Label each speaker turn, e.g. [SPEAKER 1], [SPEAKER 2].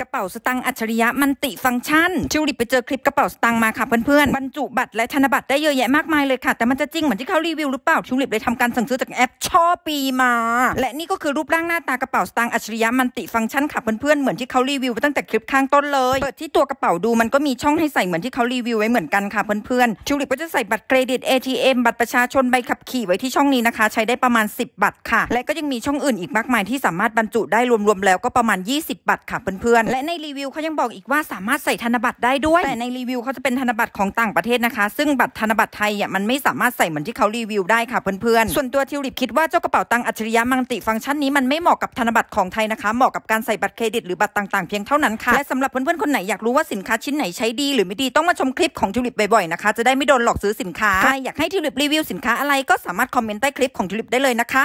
[SPEAKER 1] กระเป๋าสตังค์อัจฉริยะมันติฟังก์ชันชิวลิปไปเจอคลิปกระเป๋าสตังค์มาค่ะเพื่อนๆบรรจุบัตรและธนบัตรได้เยอะแยะมากมายเลยค่ะแต่มันจะจริงเหมือนที่เขารีวิวหรือเปล่าชิวลิปเลยทำการสั่งซื้อจากแอปช่อปีมา และนี่ก็คือรูปร่างหน้าตากระเป๋าสตังค์อัจฉริยะมันติฟังก์ชันค่ะเพื่อนๆเหมือนที่เขารีวิวไปตั้งแต่คลิปข้างต้นเลยเปิดที่ตัวกระเป๋าดูมันก็มีช่องให้ใส่เหมือนที่เขารีวิวไว้เหมือนกันค่ะเพื่อนๆชิวลิปก็จะใส่บัตรเครดิต ATM บัตรประชาชนใบขับขี่ไว้ที่ช่องนี้นะคะ ใช้ได้ประมาณ 10 บัตรค่ะ และก็ยังมีช่องอื่นอีกมากมายที่สามารถบรรจุได้รวมๆแล้วก็ประมาณ 20 บัตรค่ะเพื่อนๆและในรีวิวเขายังบอกอีกว่าสามารถใส่ธนบัตรได้ด้วยแต่ในรีวิวเขาจะเป็นธนบัตรของต่างประเทศนะคะ ซึ่งบัตรธนบัตรไทยอ่ะมันไม่สามารถใส่เหมือนที่เขารีวิวได้ค่ะเพื่อนๆส่วนตัวทิวลิปคิดว่าเจ้ากระเป๋าตังอัจฉริยะมังติฟังก์ชันนี้มันไม่เหมาะกับธนบัตรของไทยนะคะ เหมาะกับการใส่บัตรเครดิตหรือบัตรต่างๆเพียงเท่านั้นค่ะและสำหรับเพื่อนๆคนไหนอยากรู้ว่าสินค้าชิ้นไหนใช้ดี หรือไม่ดีต้องมาชมคลิปของทิวลิปบ่อยๆนะคะจะได้ไม่โดนหลอกซื้อสินค้าใครอยากให้ทิวลิปรีวิวสินค้าอะไรก็สามารถคอมเมนต์ใต้คลิปของทิวลิปได้เลยนะคะ